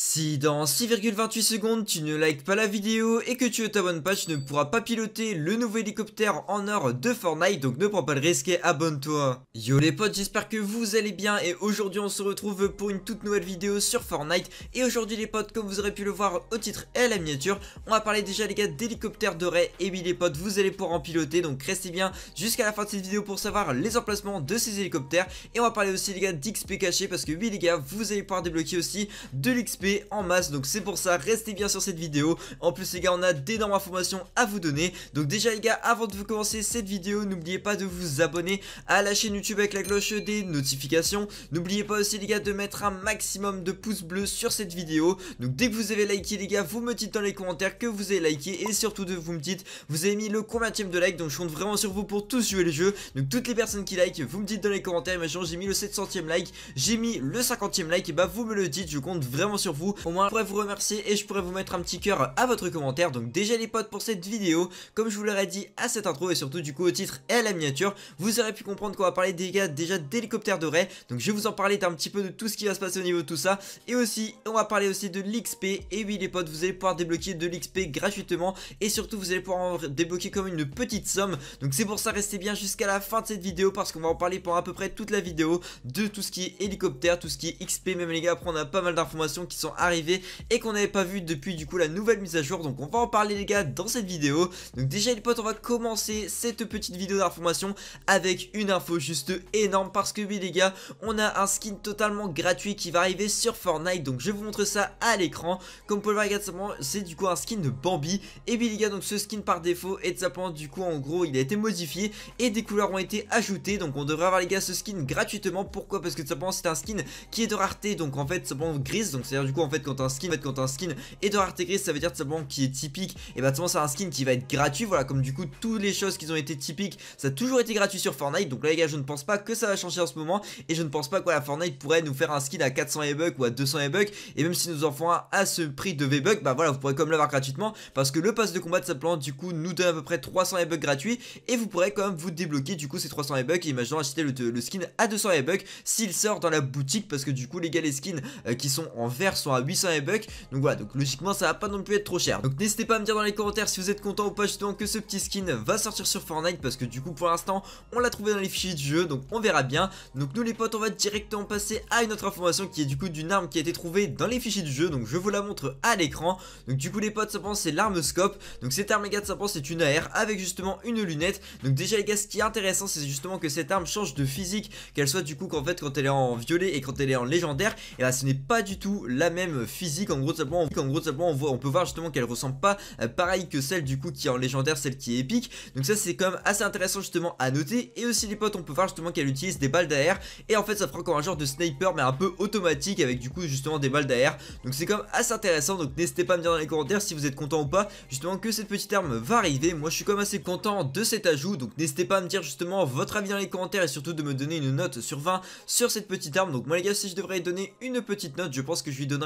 Si dans 6,28 secondes tu ne likes pas la vidéo et que tu ne t'abonnes pas, bah, tu ne pourras pas piloter le nouveau hélicoptère en or de Fortnite, donc ne prends pas le risque et abonne-toi. Yo les potes, j'espère que vous allez bien et aujourd'hui on se retrouve pour une toute nouvelle vidéo sur Fortnite. Et aujourd'hui les potes, comme vous aurez pu le voir au titre et à la miniature, on va parler déjà les gars d'hélicoptère doré. Et oui les potes, vous allez pouvoir en piloter, donc restez bien jusqu'à la fin de cette vidéo pour savoir les emplacements de ces hélicoptères. Et on va parler aussi les gars d'XP caché parce que oui les gars, vous allez pouvoir débloquer aussi de l'XP en masse. Donc c'est pour ça, restez bien sur cette vidéo. En plus les gars, on a d'énormes informations à vous donner. Donc déjà les gars, avant de vous commencer cette vidéo, n'oubliez pas de vous abonner à la chaîne YouTube avec la cloche des notifications. N'oubliez pas aussi les gars de mettre un maximum de pouces bleus sur cette vidéo. Donc dès que vous avez liké les gars, vous me dites dans les commentaires que vous avez liké et surtout de vous me dites vous avez mis le combien de like. Donc je compte vraiment sur vous pour tous jouer le jeu. Donc toutes les personnes qui like, vous me dites dans les commentaires, imagine j'ai mis le 700ème like, j'ai mis le 50ème like et bah vous me le dites, je compte vraiment sur vous vous. Au moins, je pourrais vous remercier et je pourrais vous mettre un petit cœur à votre commentaire. Donc déjà les potes pour cette vidéo, comme je vous l'aurais dit à cette intro et surtout du coup au titre et à la miniature, vous aurez pu comprendre qu'on va parler des gars déjà d'hélicoptères de Ray. Donc je vais vous en parler d'un petit peu de tout ce qui va se passer au niveau de tout ça. Et aussi, on va parler aussi de l'XP. Et oui les potes, vous allez pouvoir débloquer de l'XP gratuitement et surtout vous allez pouvoir débloquer comme une petite somme. Donc c'est pour ça, restez bien jusqu'à la fin de cette vidéo parce qu'on va en parler pendant à peu près toute la vidéo de tout ce qui est hélicoptère, tout ce qui est XP. Même les gars, après on a pas mal d'informations qui sont arrivés et qu'on n'avait pas vu depuis du coup la nouvelle mise à jour. Donc on va en parler les gars dans cette vidéo. Donc déjà les potes, on va commencer cette petite vidéo d'information avec une info juste énorme parce que oui les gars, on a un skin totalement gratuit qui va arriver sur Fortnite. Donc je vous montre ça à l'écran. Comme vous pouvez le voir, c'est du coup un skin de Bambi. Et oui les gars, donc ce skin par défaut est simplement du coup en gros il a été modifié et des couleurs ont été ajoutées. Donc on devrait avoir les gars ce skin gratuitement. Pourquoi Parce que simplement c'est un skin qui est de rareté. Donc en fait simplement grise. Donc c'est-à-dire du coup en fait quand un skin quand un skin est de rareté ça veut dire tout simplement qu'il est typique et bah tout c'est un skin qui va être gratuit voilà comme du coup toutes les choses qui ont été typiques ça a toujours été gratuit sur Fortnite donc là les gars je ne pense pas que ça va changer en ce moment et je ne pense pas que Fortnite pourrait nous faire un skin à 400 e ou à 200 e et même si nous en font un à ce prix de V-Bucks bah voilà vous pourrez comme l'avoir gratuitement parce que le pass de combat de simplement du coup nous donne à peu près 300 e gratuits et vous pourrez quand même vous débloquer du coup ces 300 e et imaginons acheter le, skin à 200 e s'il sort dans la boutique parce que du coup les gars les skins euh, qui sont en vert sont à 800 et bucks. Donc voilà, donc logiquement ça va pas non plus être trop cher. Donc n'hésitez pas à me dire dans les commentaires si vous êtes content ou pas justement que ce petit skin va sortir sur Fortnite parce que du coup pour l'instant on l'a trouvé dans les fichiers du jeu donc on verra bien. Donc nous les potes on va directement passer à une autre information qui est du coup d'une arme qui a été trouvée dans les fichiers du jeu donc je vous la montre à l'écran. Donc du coup les potes ça pense c'est l'arme scope. Donc cette arme les gars ça pense c'est une AR avec justement une lunette. Donc déjà les gars ce qui est intéressant c'est justement que cette arme change de physique qu'elle soit du coup qu'en fait quand elle est en violet et quand elle est en légendaire et eh là ben, ce n'est pas du tout la même physique. En gros, simplement, on, en gros, simplement, on, voit, on peut voir justement qu'elle ressemble pas euh, pareil que celle du coup qui est en légendaire, celle qui est épique. Donc ça, c'est quand même assez intéressant justement à noter. Et aussi les potes, on peut voir justement qu'elle utilise des balles d'air. Et en fait, ça fera comme un genre de sniper, mais un peu automatique avec du coup justement des balles d'air. Donc c'est comme assez intéressant. Donc n'hésitez pas à me dire dans les commentaires si vous êtes content ou pas justement que cette petite arme va arriver. Moi, je suis quand même assez content de cet ajout. Donc n'hésitez pas à me dire justement votre avis dans les commentaires et surtout de me donner une note sur 20 sur cette petite arme. Donc moi les gars, si je devrais donner une petite note, je pense que je lui donne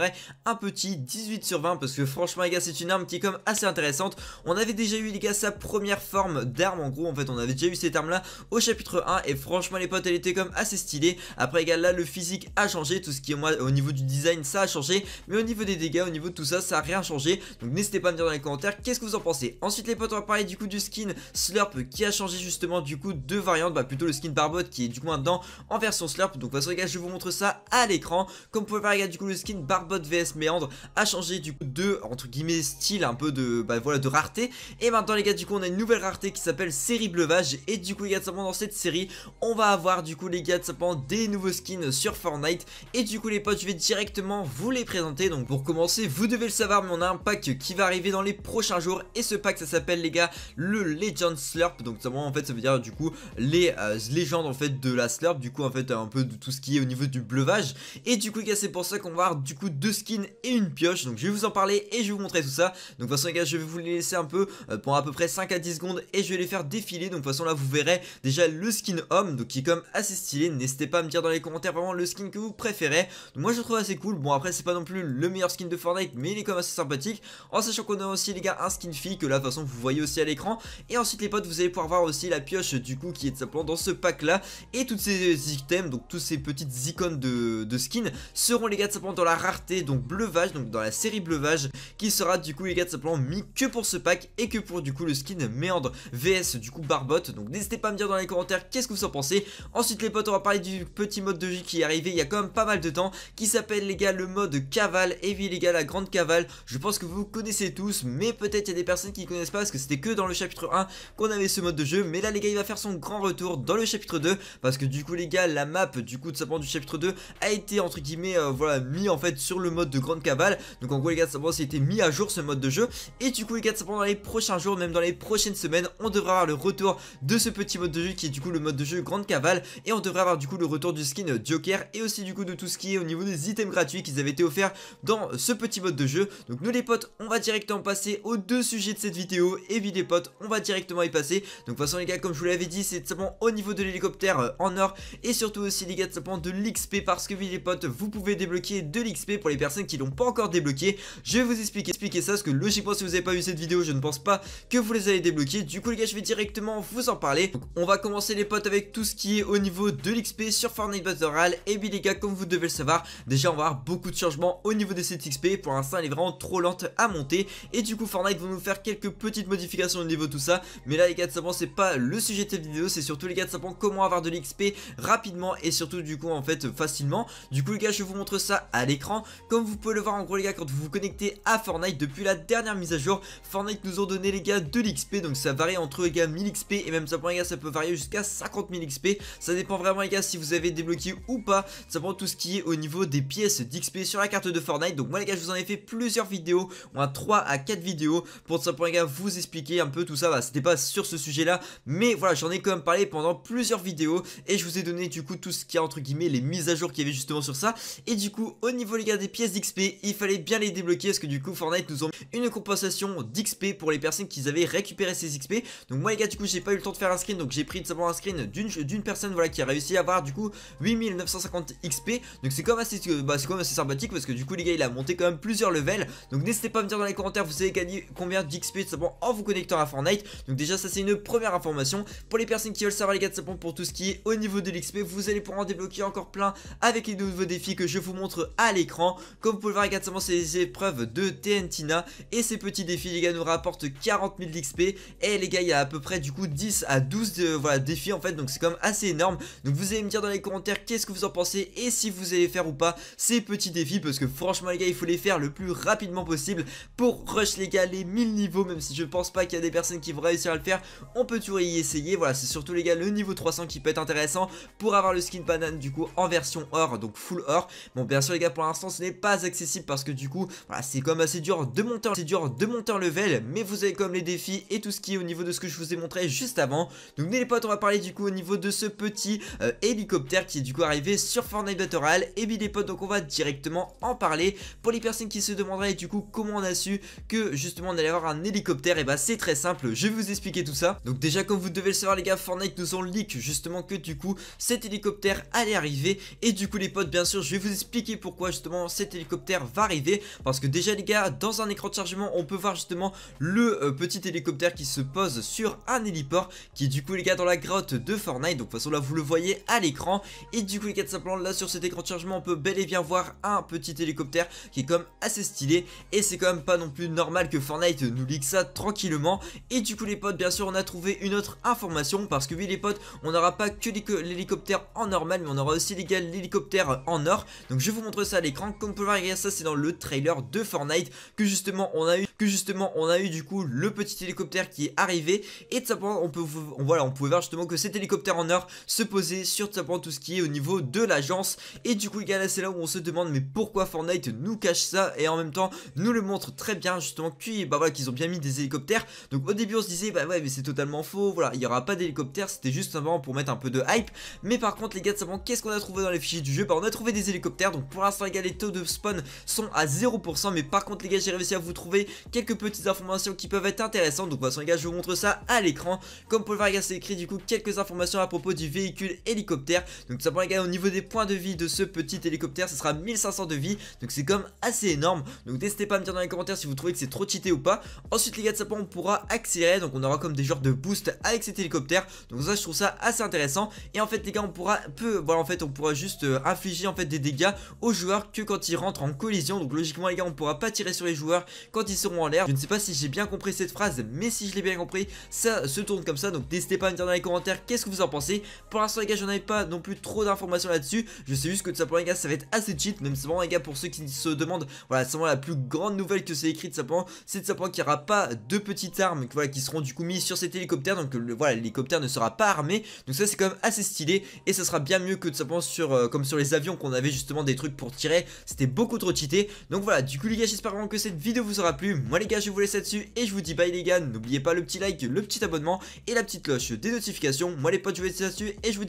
un petit 18 sur 20 parce que franchement les gars c'est une arme qui est comme assez intéressante. On avait déjà eu les gars sa première forme d'arme en gros en fait on avait déjà eu cette arme là au chapitre 1 et franchement les potes elle était comme assez stylée. Après les gars là le physique a changé, tout ce qui est moi au niveau du design ça a changé mais au niveau des dégâts, au niveau de tout ça ça a rien changé donc n'hésitez pas à me dire dans les commentaires qu'est-ce que vous en pensez. Ensuite les potes on va parler du coup du skin Slurp qui a changé justement du coup deux variantes, bah plutôt le skin Barbot qui est du coup maintenant en version Slurp donc de toute façon les gars je vous montre ça à l'écran comme vous pouvez voir les gars du coup le skin Barbot Bot vs Méandre a changé du coup de, entre guillemets, style un peu de, bah voilà, de rareté. Et maintenant les gars, du coup, on a une nouvelle rareté qui s'appelle Série Bleuvage. Et du coup les gars, simplement dans cette série, on va avoir du coup les gars, de simplement des nouveaux skins sur Fortnite. Et du coup les potes, je vais directement vous les présenter. Donc pour commencer, vous devez le savoir, mais on a un pack qui va arriver dans les prochains jours. Et ce pack, ça s'appelle les gars, le Legend Slurp. Donc en fait, ça veut dire du coup les euh, légendes en fait de la Slurp. Du coup, en fait, un peu de tout ce qui est au niveau du bleuvage. Et du coup, les gars, c'est pour ça qu'on va avoir du coup deux skins et une pioche. Donc je vais vous en parler et je vais vous montrer tout ça. Donc de toute façon les gars, je vais vous les laisser un peu euh, pendant à peu près 5 à 10 secondes et je vais les faire défiler. Donc de toute façon là, vous verrez déjà le skin homme, donc qui est comme assez stylé. N'hésitez pas à me dire dans les commentaires vraiment le skin que vous préférez. moi je trouve assez cool. Bon après c'est pas non plus le meilleur skin de Fortnite, mais il est quand même assez sympathique. En sachant qu'on a aussi les gars un skin fille que là de toute façon vous voyez aussi à l'écran. Et ensuite les potes, vous allez pouvoir voir aussi la pioche du coup qui est de simplement dans ce pack là. Et toutes ces items, donc toutes ces petites icônes de, de skins seront les gars de simplement dans la rare donc Bleuvage, donc dans la série Bleuvage, qui sera du coup les gars simplement mis que pour ce pack et que pour du coup le skin méandre VS du coup Barbotte. Donc n'hésitez pas à me dire dans les commentaires qu'est-ce que vous en pensez. Ensuite les potes on va parler du petit mode de jeu qui est arrivé il y a quand même pas mal de temps qui s'appelle les gars le mode cavale et oui les gars la grande cavale. Je pense que vous connaissez tous mais peut-être il y a des personnes qui connaissent pas parce que c'était que dans le chapitre 1 qu'on avait ce mode de jeu mais là les gars il va faire son grand retour dans le chapitre 2 parce que du coup les gars la map du coup de simplement du chapitre 2 a été entre guillemets euh, voilà mis en fait sur le mode de grande cavale. Donc en gros les gars, ça a été mis à jour ce mode de jeu. Et du coup les gars, ça dans les prochains jours, même dans les prochaines semaines, on devra avoir le retour de ce petit mode de jeu qui est du coup le mode de jeu grande cavale. Et on devrait avoir du coup le retour du skin Joker et aussi du coup de tout ce qui est au niveau des items gratuits qu'ils avaient été offerts dans ce petit mode de jeu. Donc nous les potes, on va directement passer aux deux sujets de cette vidéo. Et vite les potes, on va directement y passer. Donc de toute façon les gars, comme je vous l'avais dit, c'est tout simplement au niveau de l'hélicoptère euh, en or. Et surtout aussi les gars, ça simplement de l'XP parce que vite les potes, vous pouvez débloquer de l'XP pour les personnes qui l'ont pas encore débloqué. Je vais vous expliquer, expliquer ça parce que logiquement si vous n'avez pas vu cette vidéo je ne pense pas que vous les avez débloqués. Du coup les gars je vais directement vous en parler. on va commencer les potes avec tout ce qui est au niveau de l'XP sur Fortnite Battle Royale. Et bien les gars comme vous devez le savoir déjà on va avoir beaucoup de changements au niveau de cette XP. Pour l'instant elle est vraiment trop lente à monter et du coup Fortnite vont nous faire quelques petites modifications au niveau de tout ça. Mais là les gars de savant c'est pas le sujet de cette vidéo c'est surtout les gars de savoir comment avoir de l'XP rapidement et surtout du coup en fait facilement. Du coup les gars je vous montre ça à l'écran comme vous pouvez le voir en gros les gars quand vous vous connectez à Fortnite depuis la dernière mise à jour Fortnite nous ont donné les gars de l'XP donc ça varie entre les gars 1000 XP et même simplement les gars ça peut varier jusqu'à 50 000 XP Ça dépend vraiment les gars si vous avez débloqué ou pas Ça prend tout ce qui est au niveau des pièces d'XP sur la carte de Fortnite Donc moi les gars je vous en ai fait plusieurs vidéos, moins 3 à 4 vidéos pour tout simplement les gars vous expliquer un peu tout ça bah, C'était pas sur ce sujet là mais voilà j'en ai quand même parlé pendant plusieurs vidéos Et je vous ai donné du coup tout ce qui a entre guillemets les mises à jour qu'il y avait justement sur ça Et du coup au niveau les gars des pièces d'XP, il fallait bien les débloquer parce que du coup Fortnite nous ont une compensation d'XP pour les personnes qui avaient récupéré ces XP. Donc moi les gars du coup j'ai pas eu le temps de faire un screen donc j'ai pris simplement un screen d'une personne voilà qui a réussi à avoir du coup 8950 XP. Donc c'est quand, assez, bah, quand assez sympathique parce que du coup les gars il a monté quand même plusieurs levels. Donc n'hésitez pas à me dire dans les commentaires vous avez gagné combien d'XP simplement en vous connectant à Fortnite. Donc déjà ça c'est une première information. Pour les personnes qui veulent savoir les gars de simplement pour tout ce qui est au niveau de l'XP vous allez pouvoir en débloquer encore plein avec les nouveaux défis que je vous montre à l'écran. Comme vous pouvez le voir, les ces épreuves de TNTina et ces petits défis, les gars, nous rapportent 40 000 d'XP. Et les gars, il y a à peu près du coup 10 à 12 euh, voilà, défis en fait, donc c'est quand même assez énorme. Donc vous allez me dire dans les commentaires qu'est-ce que vous en pensez et si vous allez faire ou pas ces petits défis parce que franchement, les gars, il faut les faire le plus rapidement possible pour rush les gars les 1000 niveaux, même si je pense pas qu'il y a des personnes qui vont réussir à le faire. On peut toujours y essayer. Voilà, c'est surtout les gars le niveau 300 qui peut être intéressant pour avoir le skin banane du coup en version or, donc full or. Bon, bien sûr, les gars, pour l'instant, ce n'est pas accessible parce que du coup, voilà, c'est comme assez dur de monter, c'est dur de monter le level, mais vous avez comme les défis et tout ce qui est au niveau de ce que je vous ai montré juste avant. Donc les potes on va parler du coup au niveau de ce petit euh, hélicoptère qui est du coup arrivé sur Fortnite Battle Et bien les potes, donc on va directement en parler. Pour les personnes qui se demanderaient du coup comment on a su que justement on allait avoir un hélicoptère, et bah c'est très simple, je vais vous expliquer tout ça. Donc déjà comme vous devez le savoir les gars, Fortnite nous ont leak justement que du coup cet hélicoptère allait arriver. Et du coup les potes, bien sûr, je vais vous expliquer pourquoi justement cet hélicoptère va arriver parce que déjà les gars dans un écran de chargement on peut voir justement le euh, petit hélicoptère qui se pose sur un héliport qui est du coup les gars dans la grotte de Fortnite donc de toute façon là vous le voyez à l'écran et du coup les gars de simplement là sur cet écran de chargement on peut bel et bien voir un petit hélicoptère qui est comme assez stylé et c'est quand même pas non plus normal que Fortnite nous ligue ça tranquillement et du coup les potes bien sûr on a trouvé une autre information parce que oui les potes on n'aura pas que l'hélicoptère en normal mais on aura aussi les gars l'hélicoptère en or donc je vous montre ça à l'écran vous pouvez peut voir ça c'est dans le trailer de Fortnite que justement on a eu que justement on a eu du coup le petit hélicoptère qui est arrivé et de simplement on peut on, voilà on pouvait voir justement que cet hélicoptère en or se posait sur tout simplement tout ce qui est au niveau de l'agence et du coup les gars c'est là où on se demande mais pourquoi Fortnite nous cache ça et en même temps nous le montre très bien justement qu'ils bah, voilà, qu'ils ont bien mis des hélicoptères donc au début on se disait bah ouais mais c'est totalement faux voilà il y aura pas d'hélicoptère c'était juste simplement pour mettre un peu de hype mais par contre les gars simplement qu'est-ce qu'on a trouvé dans les fichiers du jeu bah on a trouvé des hélicoptères donc pour l'instant les les taux de spawn sont à 0%. Mais par contre, les gars, j'ai réussi à vous trouver quelques petites informations qui peuvent être intéressantes. Donc, de toute façon, les gars, je vous montre ça à l'écran. Comme pour le voir, les gars, c'est écrit du coup quelques informations à propos du véhicule hélicoptère. Donc, ça simplement, les gars, au niveau des points de vie de ce petit hélicoptère, ce sera 1500 de vie. Donc, c'est comme assez énorme. Donc, n'hésitez pas à me dire dans les commentaires si vous trouvez que c'est trop cheaté ou pas. Ensuite, les gars, de ça, on pourra accélérer. Donc, on aura comme des genres de boost avec cet hélicoptère. Donc, ça, je trouve ça assez intéressant. Et en fait, les gars, on pourra peu, voilà, en fait, on pourra juste euh, infliger en fait des dégâts aux joueurs que quand ils rentrent en collision. Donc logiquement les gars on pourra pas tirer sur les joueurs quand ils seront en l'air. Je ne sais pas si j'ai bien compris cette phrase mais si je l'ai bien compris ça se tourne comme ça. Donc n'hésitez pas à me dire dans les commentaires qu'est-ce que vous en pensez. Pour l'instant les gars j'en avais pas non plus trop d'informations là-dessus. Je sais juste que de simplement les gars ça va être assez cheat. Même si les gars pour ceux qui se demandent voilà c'est vraiment la plus grande nouvelle que c'est écrite simplement c'est de simplement qu'il n'y aura pas de petites armes voilà, qui seront du coup mises sur cet hélicoptère. Donc voilà l'hélicoptère ne sera pas armé. Donc ça c'est quand même assez stylé et ça sera bien mieux que de simplement sur euh, comme sur les avions qu'on avait justement des trucs pour tirer c'était beaucoup trop cheaté. Donc voilà, du coup les gars, j'espère vraiment que cette vidéo vous aura plu. Moi les gars, je vous laisse là-dessus et je vous dis bye les gars. N'oubliez pas le petit like, le petit abonnement et la petite cloche des notifications. Moi les potes, je vous laisse là-dessus et je vous dis